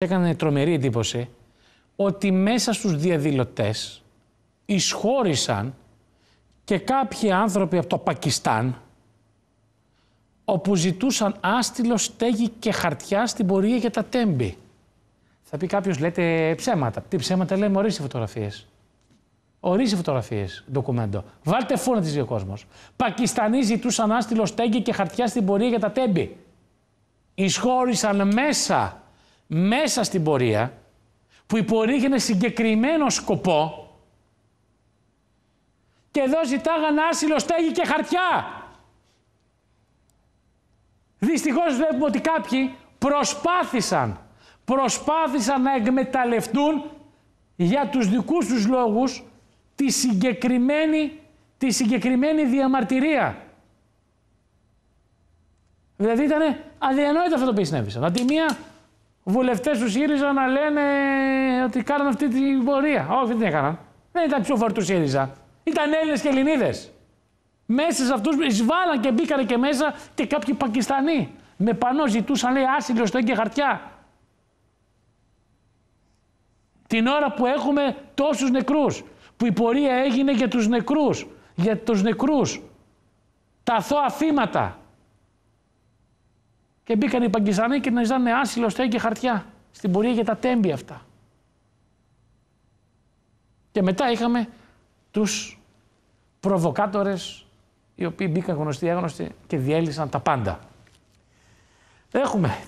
έκανε τρομερή εντύπωση ότι μέσα στους διαδηλωτές εισχώρησαν και κάποιοι άνθρωποι από το Πακιστάν όπου ζητούσαν άστιλο, στέγη και χαρτιά στην πορεία για τα τέμπη. Θα πει κάποιος, λέτε ψέματα. Τι ψέματα λέμε, ορίσει φωτογραφίες. Ορίστε φωτογραφίες, ντοκουμέντο. Βάλτε φούρνα τη δύο κόσμος. Πακιστανοί ζητούσαν άστιλο στέγη και χαρτιά στην πορεία για τα τέμπη. Ισχώρησαν μέσα μέσα στην πορεία που υπορήγαινε συγκεκριμένο σκοπό και εδώ ζητάγαν άσυλο, στέγη και χαρτιά. Δυστυχώς βλέπουμε ότι κάποιοι προσπάθησαν, προσπάθησαν να εκμεταλλευτούν για τους δικούς τους λόγους τη συγκεκριμένη, τη συγκεκριμένη διαμαρτυρία. Δηλαδή ήταν αδιανόητο αυτό το οποίο συνέβησαν. Αντί μία βουλευτές του ΣΥΡΙΖΑ να λένε ότι κάνουν αυτή την πορεία. Όχι, δεν έκαναν. Δεν ήταν πιο του ΣΥΡΙΖΑ. Ήταν Έλληνες και Ελληνίδες. Μέσα σε αυτούς εισβάλλαν και μπήκαν και μέσα και κάποιοι Πακιστανοί. Με πανό ζητούσαν, λέει, άσυλο στο και χαρτιά. Την ώρα που έχουμε τόσους νεκρούς, που η πορεία έγινε για τους νεκρούς, για τους νεκρούς, τα αθώα θύματα, και μπήκαν οι Παγκιστανοί και να ζητάνε άσυλο, στέγη και χαρτιά στην πορεία για τα τέμπη αυτά. Και μετά είχαμε τους προβοκάτορες οι οποίοι μπήκαν γνωστοί, έγνωστοι και διέλυσαν τα πάντα. Έχουμε